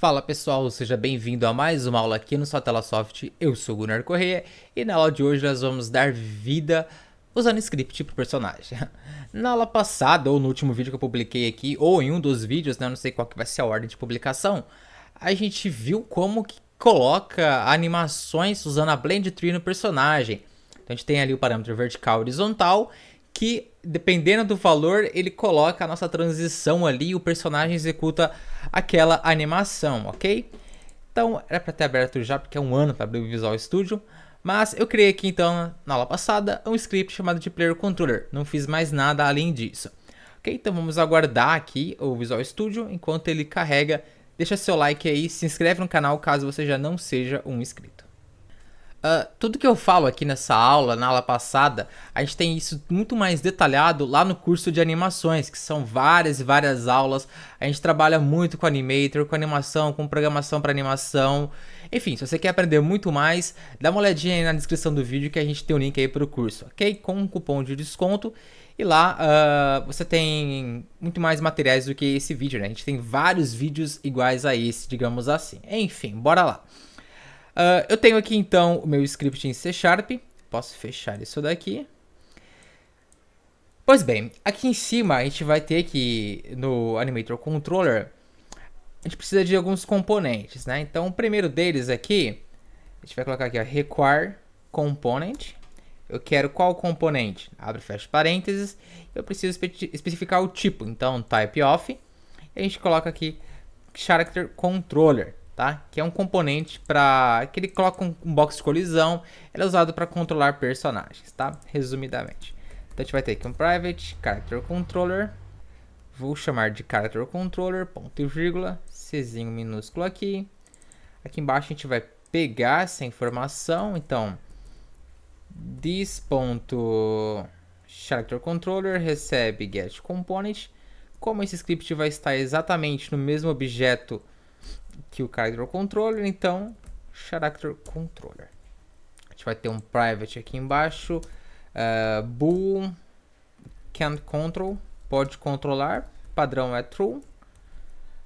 Fala pessoal, seja bem-vindo a mais uma aula aqui no Sotelasoft. Eu sou o Gunnar Correia e na aula de hoje nós vamos dar vida usando script para o personagem. Na aula passada, ou no último vídeo que eu publiquei aqui, ou em um dos vídeos, né, não sei qual que vai ser a ordem de publicação, a gente viu como que coloca animações usando a Blend Tree no personagem. Então a gente tem ali o parâmetro vertical e horizontal que dependendo do valor, ele coloca a nossa transição ali e o personagem executa aquela animação, ok? Então, era para ter aberto já, porque é um ano para abrir o Visual Studio. Mas eu criei aqui então, na aula passada, um script chamado de Player Controller. Não fiz mais nada além disso. Ok, então vamos aguardar aqui o Visual Studio. Enquanto ele carrega, deixa seu like aí, se inscreve no canal caso você já não seja um inscrito. Uh, tudo que eu falo aqui nessa aula, na aula passada, a gente tem isso muito mais detalhado lá no curso de animações, que são várias e várias aulas. A gente trabalha muito com Animator, com animação, com programação para animação. Enfim, se você quer aprender muito mais, dá uma olhadinha aí na descrição do vídeo que a gente tem o um link aí para o curso, ok? Com um cupom de desconto. E lá uh, você tem muito mais materiais do que esse vídeo, né? A gente tem vários vídeos iguais a esse, digamos assim. Enfim, bora lá. Uh, eu tenho aqui então o meu script em C Sharp. Posso fechar isso daqui. Pois bem, aqui em cima a gente vai ter que, no Animator Controller, a gente precisa de alguns componentes, né? Então o primeiro deles aqui, a gente vai colocar aqui, ó, require component. Eu quero qual componente? Abre e fecha parênteses. Eu preciso espe especificar o tipo, então type of E a gente coloca aqui character controller tá? Que é um componente para que ele coloca um, um box de colisão, ele é usado para controlar personagens, tá? Resumidamente. Então a gente vai ter aqui um private character controller, vou chamar de character controller ponto e vírgula, czinho minúsculo aqui. Aqui embaixo a gente vai pegar essa informação, então this ponto character controller recebe get component, como esse script vai estar exatamente no mesmo objeto aqui o character controller, então character controller. A gente vai ter um private aqui embaixo, uh, eh, bool can control, pode controlar, padrão é true.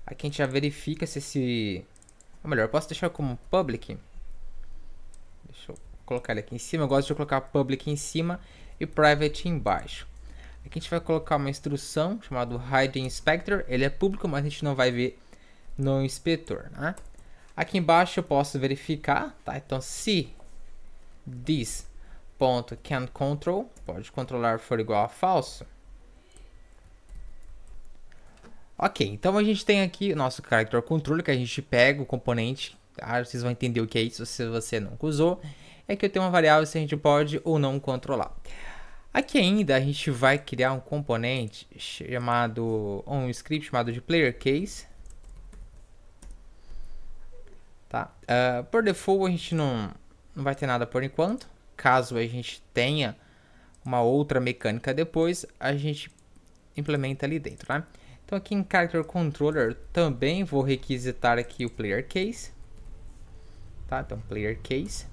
Aqui a gente já verifica se esse, ou melhor, posso deixar como public. Deixa eu colocar ele aqui em cima, eu gosto de colocar public em cima e private embaixo. Aqui a gente vai colocar uma instrução chamada hide inspector, ele é público, mas a gente não vai ver no inspetor, né? Aqui embaixo eu posso verificar, tá? Então, se this ponto can control pode controlar for igual a falso. Ok, então a gente tem aqui o nosso character control que a gente pega o componente. Ah, vocês vão entender o que é isso se você nunca usou. É que eu tenho uma variável se a gente pode ou não controlar. Aqui ainda a gente vai criar um componente chamado um script chamado de player case tá? Uh, por default a gente não, não vai ter nada por enquanto. Caso a gente tenha uma outra mecânica depois, a gente implementa ali dentro, tá? Então aqui em Character Controller também vou requisitar aqui o Player Case, tá? Então Player Case.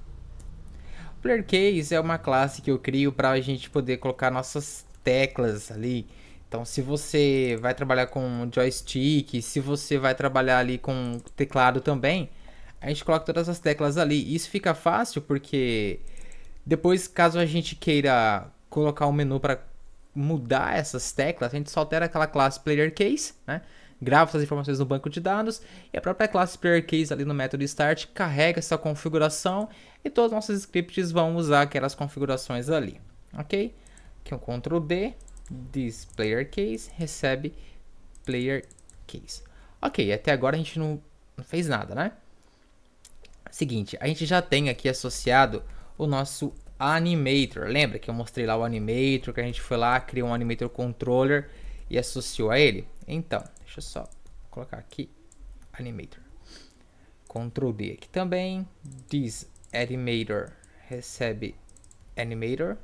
O Player Case é uma classe que eu crio para a gente poder colocar nossas teclas ali. Então, se você vai trabalhar com joystick, se você vai trabalhar ali com teclado também, a gente coloca todas as teclas ali. Isso fica fácil porque depois, caso a gente queira colocar um menu para mudar essas teclas, a gente só altera aquela classe player case, né? grava essas informações no banco de dados e a própria classe player case ali no método start carrega essa configuração e todos os nossos scripts vão usar aquelas configurações ali, ok? Aqui é o Ctrl D, this player case, recebe player case. Ok, até agora a gente não fez nada, né? Seguinte, a gente já tem aqui associado o nosso Animator. Lembra que eu mostrei lá o Animator, que a gente foi lá, criou um Animator Controller e associou a ele? Então, deixa eu só colocar aqui Animator. Ctrl D aqui também. This Animator recebe Animator.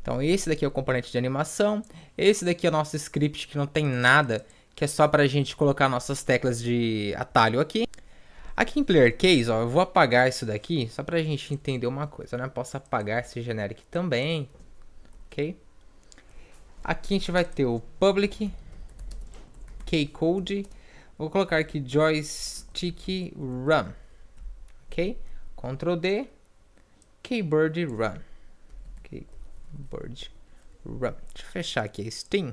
Então esse daqui é o componente de animação. Esse daqui é o nosso script que não tem nada, que é só para a gente colocar nossas teclas de atalho aqui. Aqui em Player Case, ó, eu vou apagar isso daqui, só pra gente entender uma coisa, né? posso apagar esse generic também, ok? Aqui a gente vai ter o public KeyCode, vou colocar aqui joystick run, ok? Ctrl D, keyboard run, keyboard run. Deixa eu fechar aqui a Steam,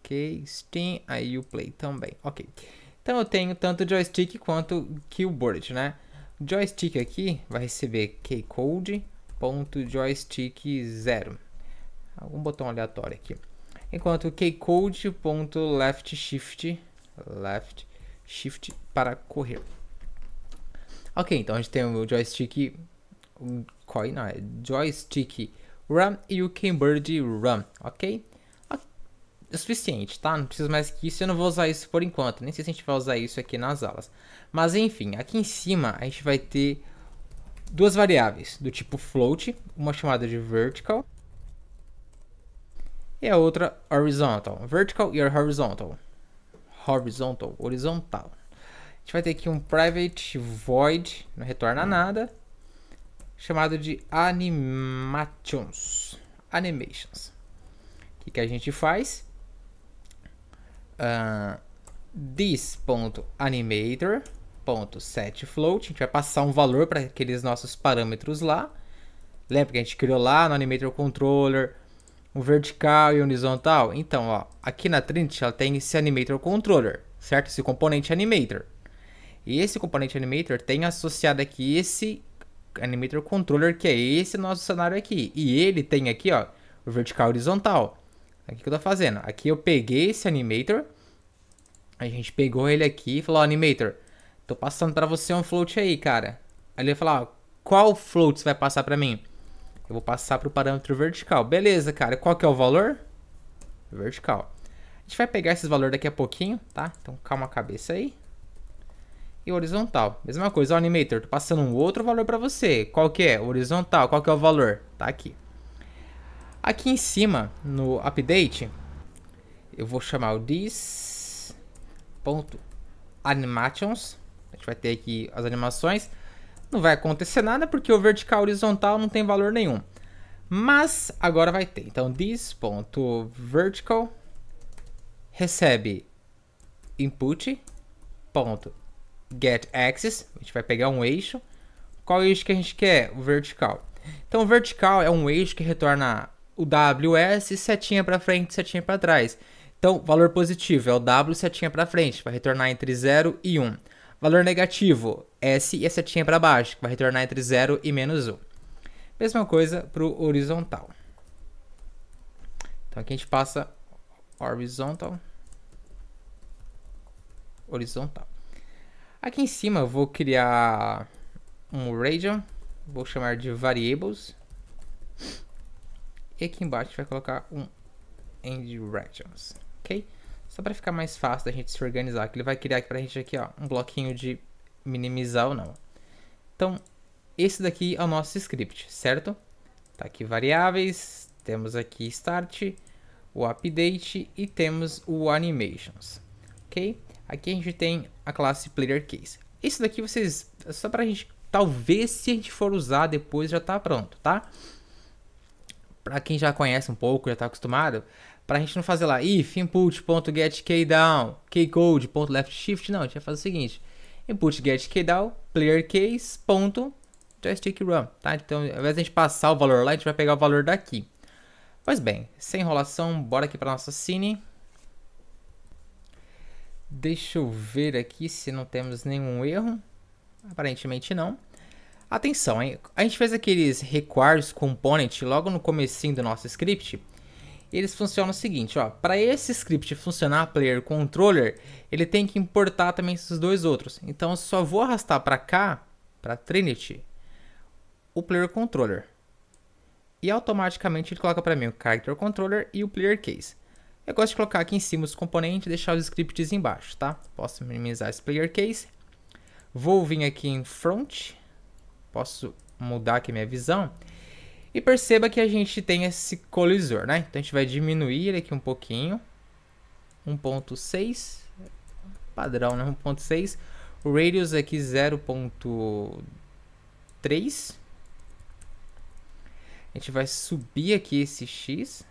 ok? Steam, aí o play também, ok? Então eu tenho tanto joystick quanto keyboard, né? Joystick aqui vai receber keycode.joystick0. Algum botão aleatório aqui. Enquanto keycode.left shift left shift para correr. Ok, então a gente tem o joystick coin, não, é joystick run e o keyboard run, ok? o suficiente, tá? Não preciso mais que isso, eu não vou usar isso por enquanto. Nem sei se a gente vai usar isso aqui nas aulas. Mas enfim, aqui em cima a gente vai ter duas variáveis do tipo float, uma chamada de vertical e a outra horizontal. Vertical e horizontal. Horizontal, horizontal. A gente vai ter aqui um private void, não retorna nada, chamado de animations. Animations. O que, que a gente faz? Ah, this.animator.setFloat. A gente vai passar um valor para aqueles nossos parâmetros lá. Lembra que a gente criou lá no Animator Controller um vertical e um horizontal? Então, ó, aqui na Trinity ela tem esse Animator Controller, certo? Esse componente Animator. E esse componente Animator tem associado aqui esse Animator Controller, que é esse nosso cenário aqui. E ele tem aqui, ó, o vertical e horizontal. Aqui que eu estou fazendo. Aqui eu peguei esse Animator, a gente pegou ele aqui e falou, ó, Animator, tô passando para você um float aí, cara. Aí ele falou, ó, qual float você vai passar para mim? Eu vou passar pro parâmetro vertical. Beleza, cara, qual que é o valor? Vertical. A gente vai pegar esses valores daqui a pouquinho, tá? Então calma a cabeça aí. E horizontal. Mesma coisa, ó, Animator, tô passando um outro valor para você. Qual que é? Horizontal, qual que é o valor? Tá aqui. Aqui em cima, no update, eu vou chamar o this ponto animations. A gente vai ter aqui as animações. Não vai acontecer nada porque o vertical horizontal não tem valor nenhum. Mas agora vai ter. Então this.vertical recebe input.getAxis. A gente vai pegar um eixo. Qual eixo que a gente quer? O vertical. Então o vertical é um eixo que retorna o WS setinha para frente, setinha para trás. Então, valor positivo é o W setinha para frente, vai retornar entre 0 e 1. Valor negativo, S e a setinha para baixo, que vai retornar entre 0 e menos 1. Mesma coisa para o horizontal. Então aqui a gente passa horizontal, horizontal. Aqui em cima eu vou criar um region, vou chamar de variables. E aqui embaixo a gente vai colocar um end regions ok? Só para ficar mais fácil da gente se organizar, que ele vai criar aqui para a gente aqui, ó, um bloquinho de minimizar ou não. Então, esse daqui é o nosso script, certo? Tá aqui variáveis, temos aqui start, o update e temos o animations, ok? Aqui a gente tem a classe player case. Isso daqui vocês, só para a gente, talvez se a gente for usar depois já tá pronto, tá? Para quem já conhece um pouco, já está acostumado, para a gente não fazer lá if input.get keycode.leftshift, não, a gente vai fazer o seguinte: input tá? Então, ao invés de a gente passar o valor lá, a gente vai pegar o valor daqui. Pois bem, sem enrolação, bora aqui para nossa cine. Deixa eu ver aqui se não temos nenhum erro. Aparentemente não. Atenção, hein? a gente fez aqueles requires component logo no comecinho do nosso script eles funcionam o seguinte, ó. Para esse script funcionar, player controller, ele tem que importar também esses dois outros. Então eu só vou arrastar para cá, para Trinity, o player controller. E automaticamente ele coloca para mim o character controller e o player case. Eu gosto de colocar aqui em cima os componentes e deixar os scripts embaixo, tá? Posso minimizar esse player case. Vou vir aqui em front. Posso mudar aqui minha visão. E perceba que a gente tem esse colisor, né? Então a gente vai diminuir ele aqui um pouquinho. 1.6, padrão, né? 1.6. O radius aqui 0.3. A gente vai subir aqui esse X,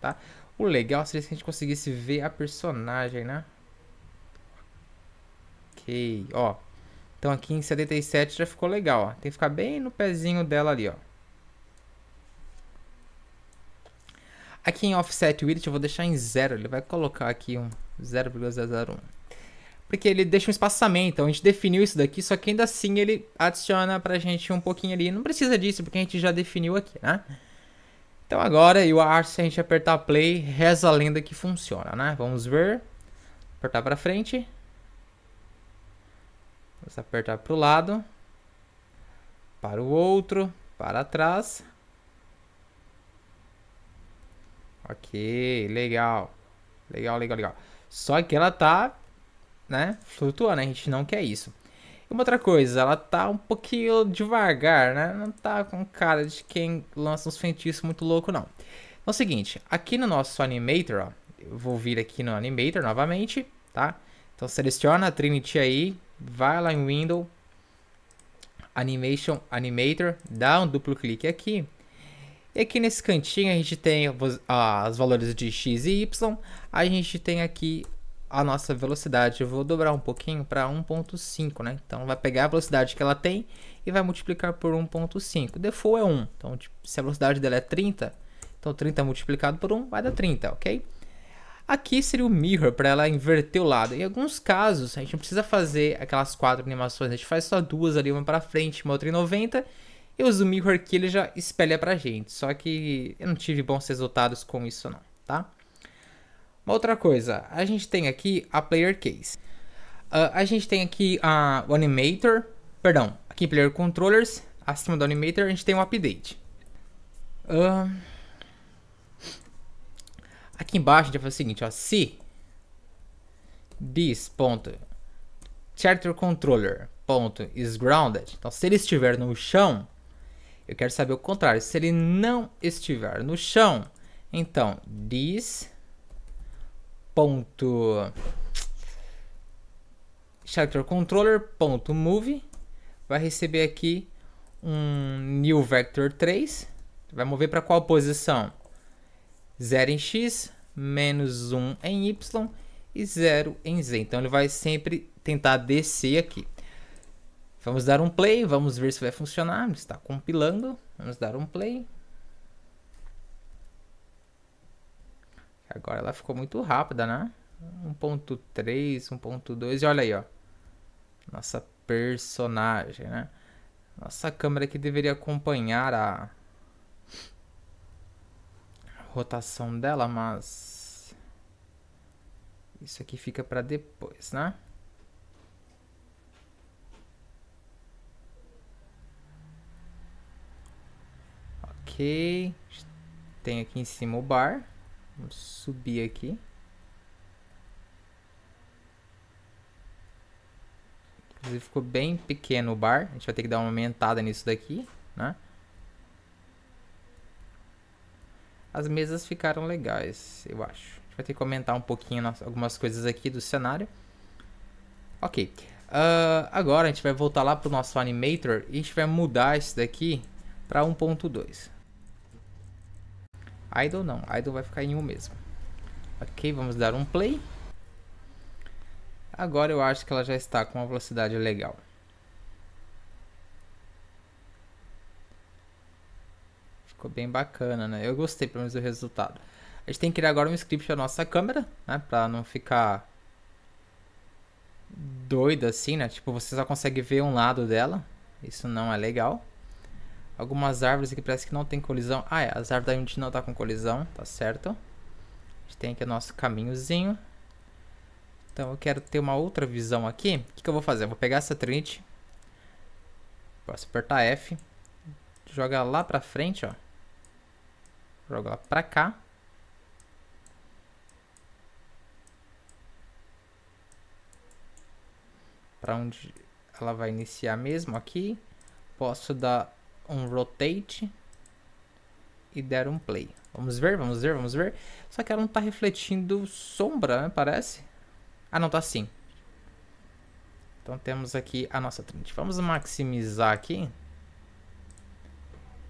tá? O legal seria se a gente conseguisse ver a personagem, né? Ok, ó. Então aqui em 77 já ficou legal, ó. Tem que ficar bem no pezinho dela ali, ó. Aqui em offset width eu vou deixar em zero, ele vai colocar aqui um 0,001. Porque ele deixa um espaçamento, então a gente definiu isso daqui, só que ainda assim ele adiciona pra gente um pouquinho ali. Não precisa disso, porque a gente já definiu aqui, né? Então agora eu acho se a gente apertar play, reza a lenda que funciona, né? Vamos ver. Apertar para frente. Vamos apertar para o lado. Para o outro. Para trás. Ok, legal. Legal, legal, legal. Só que ela tá, né, flutuando, a gente não quer isso. E uma outra coisa, ela tá um pouquinho devagar, né? Não tá com cara de quem lança uns feitiços muito louco, não. Então é o seguinte, aqui no nosso Animator, ó, eu vou vir aqui no Animator novamente, tá? Então seleciona a Trinity aí, vai lá em Window, Animation, Animator, dá um duplo clique aqui e aqui nesse cantinho a gente tem os valores de x e y. A gente tem aqui a nossa velocidade. Eu vou dobrar um pouquinho para 1.5, né? Então vai pegar a velocidade que ela tem e vai multiplicar por 1.5. Default é 1. Então tipo, se a velocidade dela é 30, então 30 multiplicado por 1 vai dar 30, ok? Aqui seria o mirror para ela inverter o lado. Em alguns casos, a gente não precisa fazer aquelas quatro animações, a gente faz só duas ali, uma para frente, uma outra em 90 e o mirror aqui ele já espelha pra gente, só que eu não tive bons resultados com isso não, tá? Uma outra coisa, a gente tem aqui a player case. Uh, a gente tem aqui a, o animator, perdão, aqui em player controllers, acima do animator a gente tem um update. Uh, aqui embaixo a gente vai fazer o seguinte, ó, se this ponto controller ponto is grounded, então se ele estiver no chão, eu quero saber o contrário. Se ele não estiver no chão, então this ponto controller ponto move vai receber aqui um new vector 3 vai mover para qual posição 0 em x menos 1 em y e 0 em z então ele vai sempre tentar descer aqui Vamos dar um play, vamos ver se vai funcionar. Está compilando. Vamos dar um play. Agora ela ficou muito rápida, né? 1.3, 1.2 e olha aí, ó. Nossa personagem, né? Nossa câmera aqui deveria acompanhar a rotação dela, mas isso aqui fica para depois, né? Ok. Tem aqui em cima o bar. Vamos subir aqui. Inclusive ficou bem pequeno o bar. A gente vai ter que dar uma aumentada nisso daqui, né? As mesas ficaram legais, eu acho. A gente vai ter que aumentar um pouquinho algumas coisas aqui do cenário. Ok. Uh, agora a gente vai voltar lá pro nosso Animator e a gente vai mudar isso daqui para 1.2. Idle não, idle vai ficar em 1 um mesmo. Ok, vamos dar um play. Agora eu acho que ela já está com uma velocidade legal. Ficou bem bacana, né? Eu gostei pelo menos do resultado. A gente tem que criar agora um script para nossa câmera, né? Para não ficar doida assim, né? Tipo, você só consegue ver um lado dela. Isso não é legal. Algumas árvores aqui parece que não tem colisão. Ah, é. As árvores da gente não tá com colisão. Tá certo. A gente tem aqui o nosso caminhozinho. Então eu quero ter uma outra visão aqui. O que, que eu vou fazer? Eu vou pegar essa trinity. Posso apertar F. Joga lá pra frente, ó. Joga lá pra cá. Pra onde ela vai iniciar mesmo aqui. Posso dar um rotate e deram um play. Vamos ver, vamos ver, vamos ver. Só que ela não tá refletindo sombra, né? Parece. Ah, não, tá sim. Então temos aqui a nossa trend. Vamos maximizar aqui.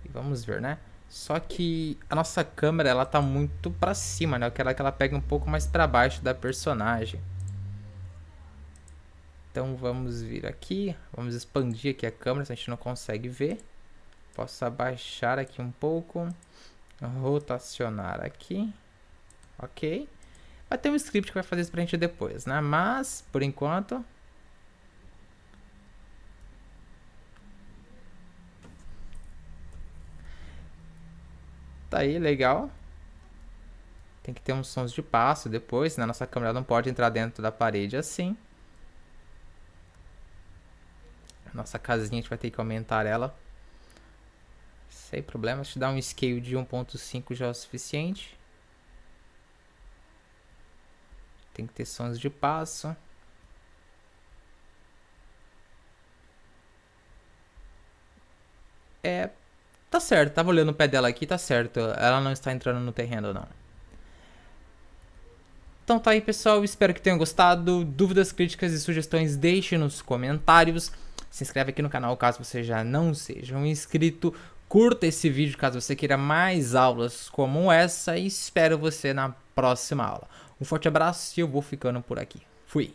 E vamos ver, né? Só que a nossa câmera, ela tá muito pra cima, né? aquela que ela pega um pouco mais pra baixo da personagem. Então vamos vir aqui, vamos expandir aqui a câmera, se a gente não consegue ver. Posso abaixar aqui um pouco. Rotacionar aqui. Ok. Vai ter um script que vai fazer isso pra gente depois, né? Mas, por enquanto... Tá aí, legal. Tem que ter uns sons de passo depois, né? Nossa câmera não pode entrar dentro da parede assim. Nossa casinha, a gente vai ter que aumentar ela sem problema, se dá um scale de 1.5 já é o suficiente. Tem que ter sons de passo. É, tá certo, tava olhando o pé dela aqui, tá certo. Ela não está entrando no terreno, não. Então tá aí, pessoal. Espero que tenham gostado. Dúvidas, críticas e sugestões deixe nos comentários. Se inscreve aqui no canal caso você já não seja um inscrito. Curta esse vídeo caso você queira mais aulas como essa e espero você na próxima aula. Um forte abraço e eu vou ficando por aqui. Fui!